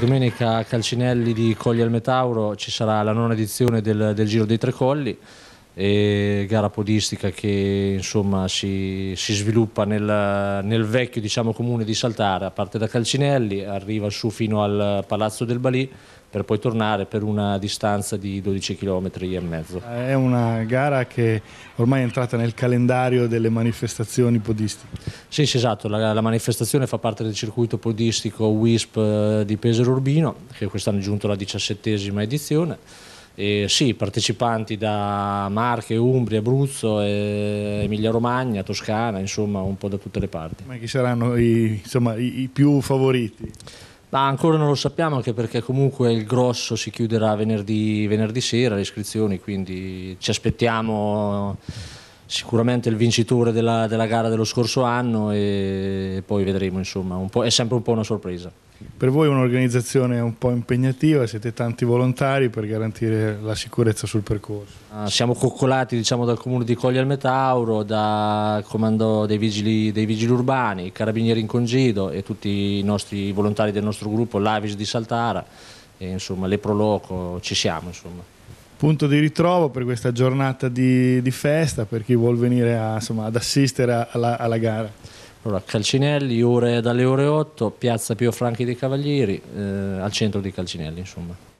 Domenica Calcinelli di Colli al Metauro ci sarà la nona edizione del, del Giro dei Tre Colli e gara podistica che insomma, si, si, sviluppa nel, nel vecchio diciamo, comune di Saltara, parte da Calcinelli, arriva su fino al Palazzo del Balì per poi tornare per una distanza di 12 km e mezzo. È una gara che ormai è entrata nel calendario delle manifestazioni podistiche. Sì, sì esatto, la, la, manifestazione fa parte del circuito podistico WISP eh, di Pesaro Urbino che quest'anno è giunto alla diciassettesima edizione eh, sì, partecipanti da Marche, Umbria, Abruzzo, eh, Emilia Romagna, Toscana, insomma un po' da tutte le parti. Ma chi saranno i, insomma, i, i più favoriti? Ma ancora non lo sappiamo anche perché comunque il grosso si chiuderà venerdì, venerdì sera le iscrizioni, quindi ci aspettiamo sicuramente il vincitore della, della, gara dello scorso anno e poi vedremo, insomma, è sempre un po' una sorpresa. Per voi è un'organizzazione un po' impegnativa, siete tanti volontari per garantire la sicurezza sul percorso. Ah, siamo coccolati diciamo, dal comune di Coglia al Metauro, dal comando dei vigili, dei vigili urbani, i carabinieri in congedo e tutti i nostri volontari del nostro gruppo, l'Avis di Saltara, e, insomma, l'Eproloco, ci siamo. Insomma punto di ritrovo per questa giornata di, di festa per chi vuol venire a, insomma, ad assistere alla, alla gara. Allora, Calcinelli, ore, dalle ore 8, piazza Pio Franchi dei Cavalieri, eh, al centro di Calcinelli, insomma.